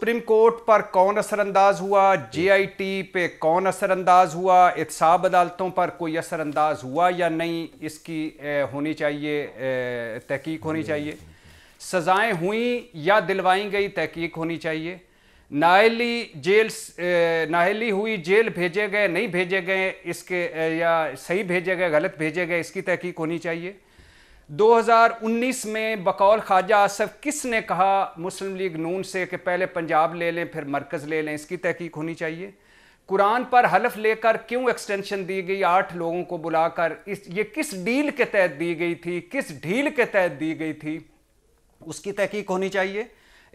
Supreme court पर कौन असरअंदाज हुआ जेआईटी पे कौन असरअंदाज हुआ इतसाब अदालतों पर कोई असरअंदाज हुआ या नहीं इसकी होनी चाहिए तहकीक होनी चाहिए सज़ाएं हुई या दिलवाई गई तहकीक होनी चाहिए नाहली जेल नाहली हुई जेल भेजे गए नहीं भेजे गए इसके या सही भेजे गए गलत भेजे गए इसकी तहकीक होनी चाहिए 2019 में बकौल ख्वाजा आसफ किसने कहा मुस्लिम लीग नून से कि पहले पंजाब ले लें फिर मरकज़ ले लें इसकी तहकीक होनी चाहिए कुरान पर हलफ लेकर क्यों एक्सटेंशन दी गई आठ लोगों को बुलाकर इस ये किस डील के तहत दी गई थी किस ढील के तहत दी गई थी उसकी तहकीक होनी चाहिए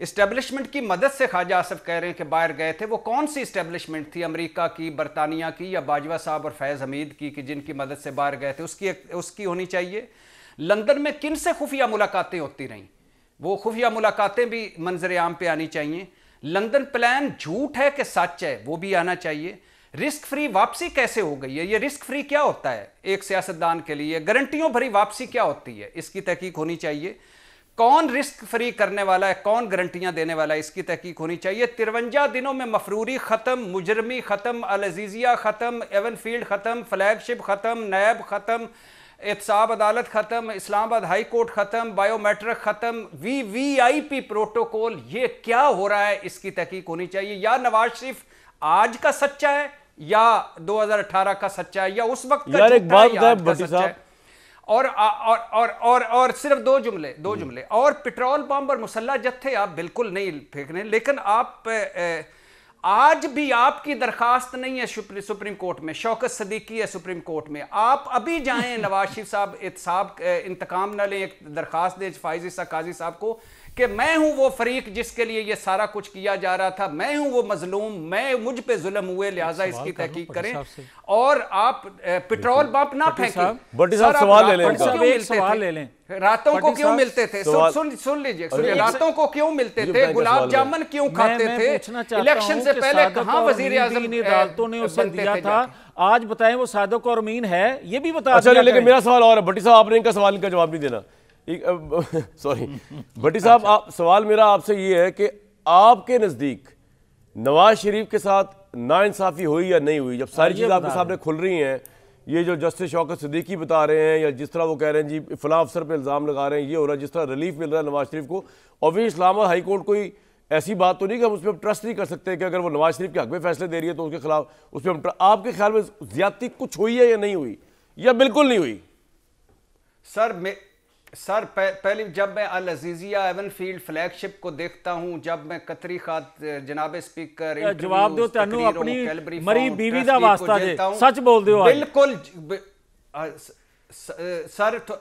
इस्टेब्लिशमेंट की मदद से ख्वाजा आसफ कह रहे हैं कि बाहर गए थे वो कौन सी इस्टेब्लिशमेंट थी अमेरिका की बरतानिया की या बाजवा साहब और फैज़ हमीद की कि जिनकी मदद से बाहर गए थे उसकी उसकी होनी चाहिए लंदन में किन से खुफिया मुलाकातें होती रहीं वो खुफिया मुलाकातें भी मंजर आम पे आनी चाहिए लंदन प्लान झूठ है कि सच है वो भी आना चाहिए रिस्क फ्री वापसी कैसे हो गई है ये रिस्क फ्री क्या होता है एक सियासतदान के लिए गारंटियों भरी वापसी क्या होती है इसकी तहकीक होनी चाहिए कौन रिस्क फ्री करने वाला है कौन गारंटियां देने वाला है इसकी तहकीक होनी चाहिए तिरवंजा दिनों में मफरूरी ख़त्म मुजरमी ख़त्म अलजीज़िया ख़त्म एवनफील्ड ख़त्म फ्लैगशिप ख़त्म नैब ख़त्म एहतसाब अदालत ख़त्म इस्लामाबाद हाई कोर्ट ख़त्म बायोमेट्रिक ख़त्म V V I P protocol ये क्या हो रहा है इसकी तहकीक होनी चाहिए या नवाज शरीफ आज का सच्चा है या 2018 का सच्चा है या उस वक्त का एक बात है, का सच्चा है और और और और और सिर्फ दो जुमले दो हम्म। जुमले और पेट्रोल पंप और मुसल्ला जत्थे आप बिल्कुल नहीं फेंक रहे लेकिन आप ए, ए, आज भी आपकी दरखास्त नहीं है सुप्रीम कोर्ट में शौकत सदीकी है सुप्रीम कोर्ट में आप अभी जाएं नवाज शरीफ साहब एहसाब इंतकाम न लें एक दरखास्त दें फायजी सा काजी साहब को कि मैं हूं वो फरीक जिसके लिए ये सारा कुछ किया जा रहा था मैं हूं वो मजलूम मैं मुझ पे जुल्म हुए लिहाजा इसकी तहकीक करें और आप पेट्रोल पंप ना फेंकें सवाल ले लें तो रातों को क्यों मिलते थे सुन सुन, लीजिए सुनिए रातों को क्यों मिलते थे गुलाब जामुन क्यों खाते थे इलेक्शन से पहले कहा वजीर ने रातों ने उसे दिया था आज बताएं वो साधक और अमीन है ये भी बता अच्छा लेकिन मेरा सवाल और भट्टी साहब आपने इनका सवाल इनका जवाब नहीं देना सॉरी भट्टी साहब अच्छा। आप सवाल मेरा आपसे ये है कि आपके नजदीक नवाज शरीफ के साथ ना इंसाफी हुई या नहीं हुई जब सारी हाँ, चीज आपके सामने खुल रही हैं ये जो जस्टिस शौकत सिद्दीकी बता रहे हैं या जिस तरह वो कह रहे हैं जी फला अफसर पर इल्ज़ाम लगा रहे हैं ये हो रहा है जिस तरह रिलीफ मिल रहा है नवाज शरीफ को ऑब्वियस इस्लामाबाद हाई कोर्ट कोई ऐसी बात तो नहीं कि हम उस पर ट्रस्ट नहीं कर सकते कि अगर वो नवाज शरीफ के हक में फैसले दे रही है तो उसके खिलाफ उस पर हम आपके ख्याल में ज्यादा कुछ हुई है या नहीं हुई या बिल्कुल नहीं हुई सर मैं सर पह, पहली जब मैं Al Azizia Avenfield flagship को देखता हूं जब मैं कतरी खात जनाब स्पीकर ਜਵਾਬ ਦਿਓ ਤੁਹਾਨੂੰ ਆਪਣੀ ਮਰੀ ਬੀਵੀ ਦਾ ਵਾਸਤਾ ਜੇ ਸੱਚ ਬੋਲਦੇ ਹੋ ਬਿਲਕੁਲ सर तो,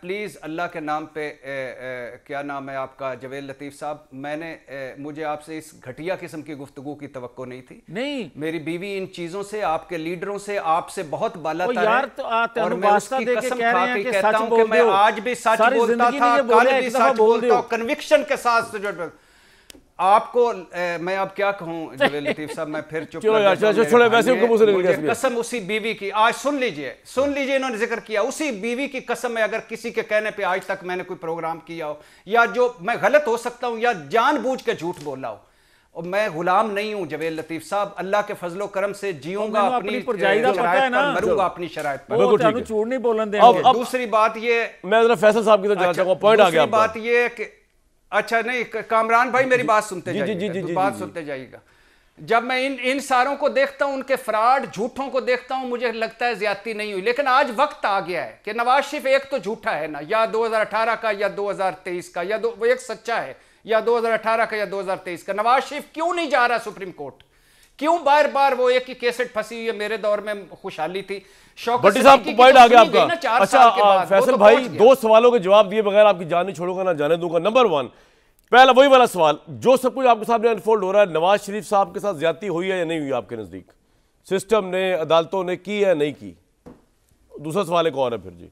प्लीज़ अल्लाह के नाम पे ए, ए, क्या नाम है आपका जवेल लतीफ़ साहब मैंने ए, मुझे आपसे इस घटिया किस्म की गुफ्तु की तो नहीं थी नहीं मेरी बीवी इन चीज़ों से आपके लीडरों से आपसे बहुत बाला यार तो आते और मैं उसकी दे कसम खा के कहता हूँ कि मैं आज भी सच बोलता था कल भी सच बोलता हूँ कन्विक्शन के साथ आपको ए, मैं अब क्या कहूँ लतीफ साहब मैं फिर चुप वैसे कसम, उसी बीवी की आज सुन लीजिए सुन लीजिए इन्होंने जिक्र किया उसी बीवी की कसम है अगर किसी के कहने पे आज तक मैंने कोई प्रोग्राम किया हो या जो मैं गलत हो सकता हूँ या जानबूझ के झूठ बोल रहा हूँ और मैं गुलाम नहीं हूं जवेल लतीफ साहब अल्लाह के फजलो करम से जीऊंगा तो अपनी मरूंगा अपनी शराय पर तो दूसरी बात ये मैं फैसल साहब की अच्छा, बात ये अच्छा नहीं कामरान भाई मेरी बात सुनते जी, तो बात सुनते जाइएगा जब मैं इन इन सारों को देखता हूं उनके फ्रॉड झूठों को देखता हूं मुझे लगता है ज्यादती नहीं हुई लेकिन आज वक्त आ गया है कि नवाज शरीफ एक तो झूठा है ना या 2018 का या 2023 का या दो वो एक सच्चा है या 2018 का या 2023 का नवाज शरीफ क्यों नहीं जा रहा सुप्रीम कोर्ट क्यों बार बार वो एक ही कैसेट फंसी हुई है मेरे दौर में खुशहाली थी भट्टी साहब को पॉइंट आ गया आपका अच्छा तो फैसल तो भाई दो सवालों के जवाब दिए बगैर आपकी जान छोड़ूंगा ना जाने दूंगा नंबर वन पहला वही वाला सवाल जो सब कुछ आपके सामने अनफोल्ड हो रहा है नवाज शरीफ साहब के साथ ज्यादा हुई है या नहीं हुई आपके नजदीक सिस्टम ने अदालतों ने की या नहीं की दूसरा सवाल एक और है फिर जी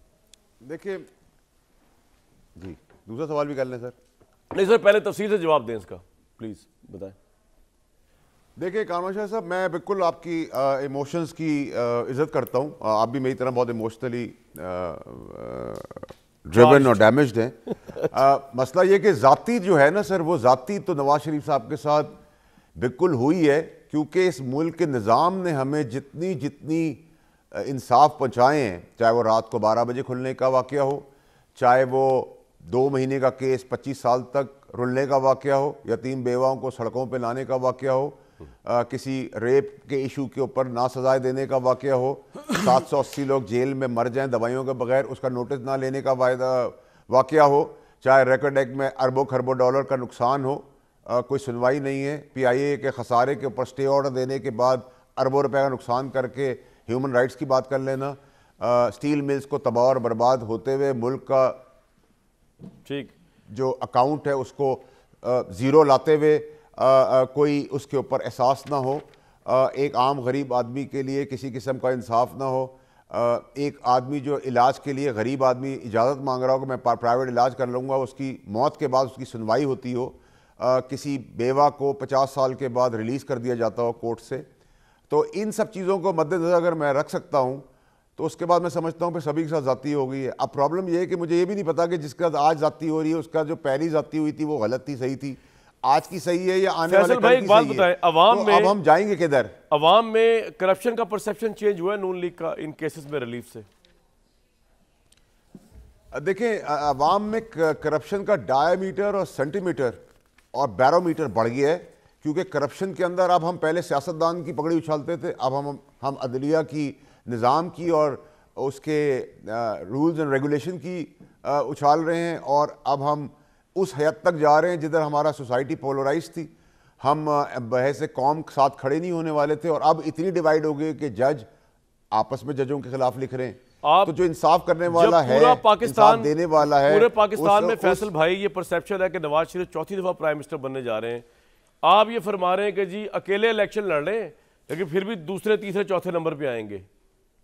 देखिए जी दूसरा सवाल भी कर लें सर नहीं सर पहले तफसील से जवाब दें इसका प्लीज बताएं देखिए कानवा शाह साहब मैं बिल्कुल आपकी इमोशंस की इज्जत करता हूँ आप भी मेरी तरह बहुत इमोशनली ड्रिवन और डैमेज हैं मसला ये कि ज़ाती जो है ना सर वो ज़ाती तो नवाज शरीफ साहब के साथ बिल्कुल हुई है क्योंकि इस मुल्क के निज़ाम ने हमें जितनी जितनी इंसाफ पहुँचाए हैं चाहे वो रात को बारह बजे खुलने का वाक़ हो चाहे वो दो महीने का केस पच्चीस साल तक रुलने का वाक़ हो या तीन बेवाओं को सड़कों पर लाने का वाक़ हो आ, किसी रेप के इशू के ऊपर ना सजाए देने का वाक़ हो सात सौ अस्सी लोग जेल में मर जाएं दवाइयों के बगैर उसका नोटिस ना लेने का वायदा वाक़ हो चाहे रिकॉर्ड एक्ट में अरबों खरबों डॉलर का नुकसान हो आ, कोई सुनवाई नहीं है पी आई ए के खसारे के ऊपर स्टे ऑर्डर देने के बाद अरबों रुपए का नुकसान करके ह्यूमन राइट्स की बात कर लेना आ, स्टील मिल्स को तबाह और बर्बाद होते हुए मुल्क का ठीक जो अकाउंट है उसको ज़ीरो लाते हुए आ, कोई उसके ऊपर एहसास ना हो आ, एक आम गरीब आदमी के लिए किसी किस्म का इंसाफ ना हो आ, एक आदमी जो इलाज के लिए गरीब आदमी इजाज़त मांग रहा हो कि मैं प्राइवेट इलाज कर लूँगा उसकी मौत के बाद उसकी सुनवाई होती हो आ, किसी बेवा को पचास साल के बाद रिलीज़ कर दिया जाता हो कोर्ट से तो इन सब चीज़ों को मद्देनज़र अगर मैं रख सकता हूँ तो उसके बाद मैं समझता हूँ फिर सभी के साथ ज़ाती हो गई है अब प्रॉब्लम यह है कि मुझे ये भी नहीं पता कि जिसका आज ज़ाती हो रही है उसका जो पहली ज़ाती हुई थी वो गलत थी सही थी आज की सही है या आने वाले भाई की बात है। अवाम तो में अब हम जाएंगे किधर अवाम में करप्शन का परसेप्शन चेंज हुआ है नून लीग का इन केसेस में रिलीफ से देखें अवाम में करप्शन का डायमीटर और सेंटीमीटर और बैरोमीटर बढ़ गया है क्योंकि करप्शन के अंदर अब हम पहले सियासतदान की पगड़ी उछालते थे अब हम हम अदलिया की निज़ाम की और उसके रूल्स एंड रेगुलेशन की उछाल रहे हैं और अब हम उस हद तक जा रहे हैं जिधर हमारा सोसाइटी पोलराइज थी हम बहस कौम के साथ खड़े नहीं होने वाले थे और अब इतनी डिवाइड हो गई कि जज आपस में जजों के खिलाफ लिख रहे हैं आप तो जो इंसाफ करने वाला है पूरा पाकिस्तान देने वाला है पूरे पाकिस्तान उस, में फैसल उस, भाई ये परसेप्शन है कि नवाज शरीफ चौथी दफा प्राइम मिनिस्टर बनने जा रहे हैं आप ये फरमा रहे हैं कि जी अकेले इलेक्शन लड़ रहे हैं लेकिन फिर भी दूसरे तीसरे चौथे नंबर पर आएंगे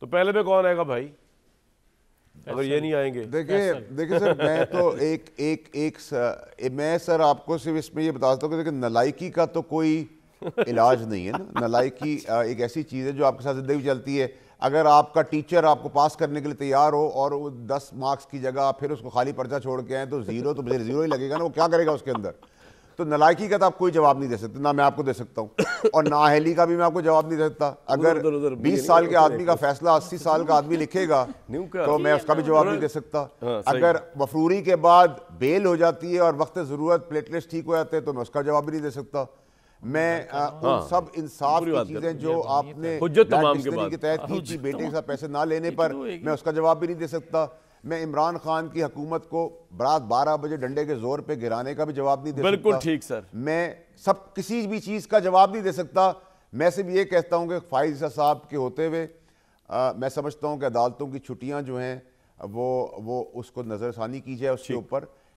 तो पहले में कौन आएगा भाई अगर ये नहीं आएंगे देखिए देखिए सर मैं तो एक एक एक सर, मैं सर आपको सिर्फ इसमें ये बता सकता हूँ कि नलाइकी का तो कोई इलाज नहीं है ना नलाइकी एक ऐसी चीज़ है जो आपके साथ जिंदगी चलती है अगर आपका टीचर आपको पास करने के लिए तैयार हो और वो दस मार्क्स की जगह फिर उसको खाली पर्चा छोड़ के आए तो जीरो तो मुझे जीरो ही लगेगा ना वो क्या करेगा उसके अंदर तो नलायकी का तो आप कोई जवाब नहीं दे सकते ना मैं आपको दे सकता हूँ और नाअहली का भी मैं आपको जवाब नहीं दे सकता अगर बीस 20 साल के आदमी का फैसला 80 साल का आदमी लिखेगा तो मैं उसका भी जवाब नहीं दे सकता हाँ, अगर मफरूरी के बाद बेल हो जाती है और वक्त ज़रूरत प्लेटलेट्स ठीक हो जाते हैं तो मैं उसका जवाब भी नहीं दे सकता मैं उन हाँ, सब इंसाफ की चीजें जो आपने के तहत की हाँ, बेटे के साथ पैसे ना लेने पर तो मैं उसका जवाब भी नहीं दे सकता मैं इमरान खान की हकूमत को रात बारह बजे डंडे के जोर पर गिराने का भी जवाब नहीं दे बिल्कुल ठीक सर मैं सब किसी भी चीज़ का जवाब नहीं दे सकता मैं सिर्फ ये कहता हूँ कि फाइजा साहब के होते हुए मैं समझता हूँ कि अदालतों की छुट्टियाँ जो हैं वो वो उसको नज़रसानी की जाए उसके ऊपर